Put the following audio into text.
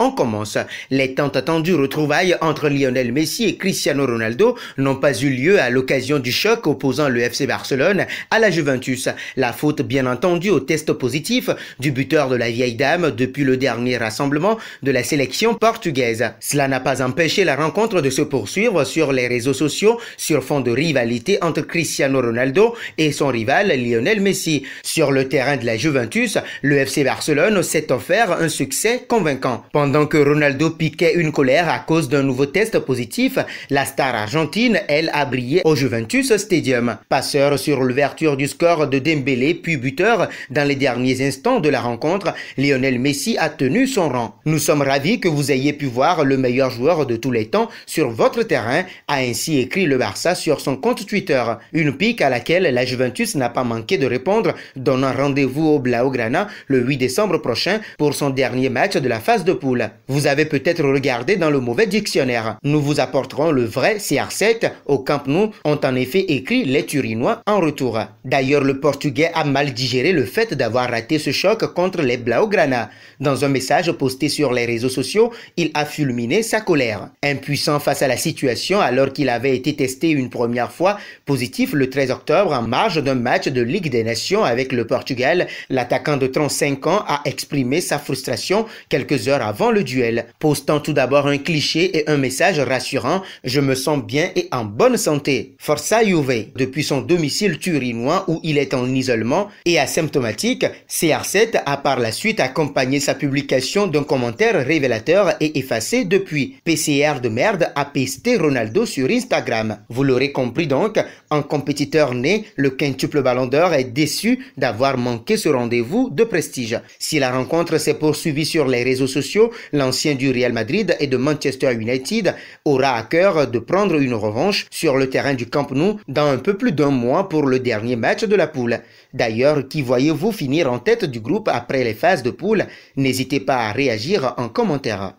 On commence. Les tant attendues retrouvailles entre Lionel Messi et Cristiano Ronaldo n'ont pas eu lieu à l'occasion du choc opposant le FC Barcelone à la Juventus. La faute bien entendu au test positif du buteur de la vieille dame depuis le dernier rassemblement de la sélection portugaise. Cela n'a pas empêché la rencontre de se poursuivre sur les réseaux sociaux sur fond de rivalité entre Cristiano Ronaldo et son rival Lionel Messi. Sur le terrain de la Juventus, le FC Barcelone s'est offert un succès convaincant. Pendant que Ronaldo piquait une colère à cause d'un nouveau test positif, la star argentine, elle, a brillé au Juventus Stadium. Passeur sur l'ouverture du score de Dembélé, puis buteur dans les derniers instants de la rencontre, Lionel Messi a tenu son rang. Nous sommes ravis que vous ayez pu voir le meilleur joueur de tous les temps sur votre terrain, a ainsi écrit le Barça sur son compte Twitter. Une pique à laquelle la Juventus n'a pas manqué de répondre, donnant rendez-vous au Blaugrana le 8 décembre prochain pour son dernier match de la phase de poule. Vous avez peut-être regardé dans le mauvais dictionnaire. Nous vous apporterons le vrai CR7. Au Camp Nou ont en effet écrit les Turinois en retour. D'ailleurs, le Portugais a mal digéré le fait d'avoir raté ce choc contre les Blaugrana. Dans un message posté sur les réseaux sociaux, il a fulminé sa colère. Impuissant face à la situation alors qu'il avait été testé une première fois positif le 13 octobre en marge d'un match de Ligue des Nations avec le Portugal, l'attaquant de 35 ans a exprimé sa frustration quelques heures avant le duel, postant tout d'abord un cliché et un message rassurant « Je me sens bien et en bonne santé ». Forza Juve, depuis son domicile turinois où il est en isolement et asymptomatique, CR7 a par la suite accompagné sa publication d'un commentaire révélateur et effacé depuis. PCR de merde a pesté Ronaldo sur Instagram. Vous l'aurez compris donc, en compétiteur né, le quintuple ballon d'or est déçu d'avoir manqué ce rendez-vous de prestige. Si la rencontre s'est poursuivie sur les réseaux sociaux, l'ancien du Real Madrid et de Manchester United, aura à cœur de prendre une revanche sur le terrain du Camp Nou dans un peu plus d'un mois pour le dernier match de la poule. D'ailleurs, qui voyez-vous finir en tête du groupe après les phases de poule N'hésitez pas à réagir en commentaire.